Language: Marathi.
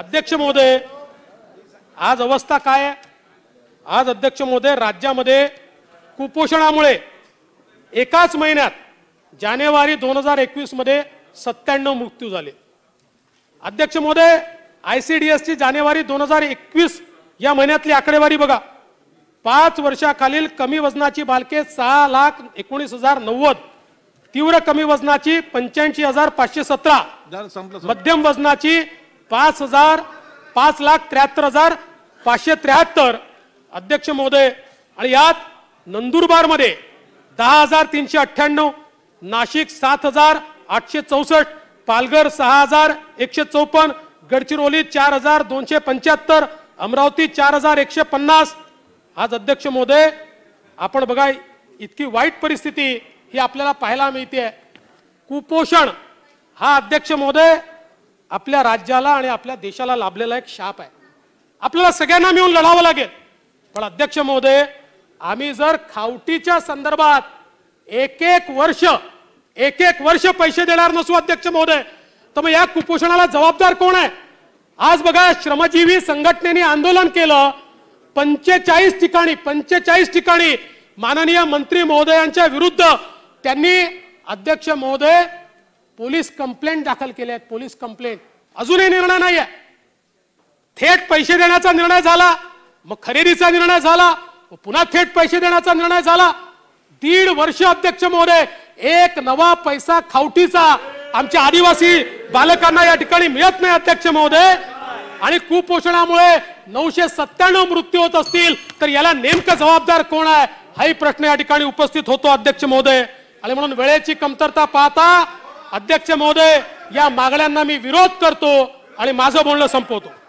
अध्यक्ष महोदय आज अवस्था काय आज अध्यक्ष महोदय राज्यामध्ये कुपोषणामुळे एकाच महिन्यात जानेवारी दोन हजार एकवीसमध्ये सत्त्याण्णव मृत्यू झाले अध्यक्ष महोदय आय सी डी एसची जानेवारी दोन हजार एकवीस या महिन्यातली आकडेवारी बघा पाच वर्षाखालील कमी वजनाची बालके सहा लाख एकोणीस हजार नव्वद तीव्र कमी वजनाची पंच्याऐंशी हजार पाचशे सतरा मध्यम वजनाची पाच हजार पाच लाख त्र्याहत्तर हजार पाचशे त्र्याहत्तर अध्यक्ष महोदय आणि यात नंदुरबारमध्ये दहा हजार तीनशे अठ्ठ्याण्णव नाशिक सात हजार आठशे चौसष्ट पालघर सहा हजार एकशे चौपन्न गडचिरोली चार हजार दोनशे पंच्याहत्तर अमरावती चार हजार एकशे पन्नास आज अध्यक्ष महोदय आपण बघा इतकी वाईट परिस्थिती ही आपल्याला पाहायला मिळते कुपोषण हा अध्यक्ष महोदय आपल्या राज्याला आणि आपल्या देशाला लाभलेला एक शाप आहे आपल्याला सगळ्यांना मिळून लढावं लागेल पण अध्यक्ष महोदय आम्ही जर खावटीच्या संदर्भात एक एक वर्ष एक एक वर्ष पैसे देणार नसू अध्यक्ष महोदय तर मग या कुपोषणाला जबाबदार कोण आहे आज बघा श्रमजीवी संघटनेने आंदोलन केलं पंचेचाळीस ठिकाणी पंचेचाळीस ठिकाणी माननीय मंत्री महोदयांच्या विरुद्ध त्यांनी अध्यक्ष महोदय पोलीस कंप्लेंट दाखल केल्या आहेत पोलीस कंप्लेंट अजूनही निर्णय नाही आहे थेट पैसे देण्याचा निर्णय झाला मग खरेदीचा निर्णय झाला पुन्हा थेट पैसे देण्याचा निर्णय झाला दीड वर्ष अध्यक्ष महोदय एक नवा पैसा खावटीचा आमच्या आदिवासी बालकांना या ठिकाणी मिळत नाही अध्यक्ष महोदय आणि कुपोषणामुळे नऊशे सत्त्याण्णव मृत्यू होत असतील तर याला नेमकं जबाबदार कोण आहे हाही प्रश्न या ठिकाणी उपस्थित होतो अध्यक्ष महोदय आणि म्हणून वेळेची कमतरता पाहता अध्यक्ष महोदय या मागण्यांना मी विरोध करतो आणि माझं बोलणं संपवतो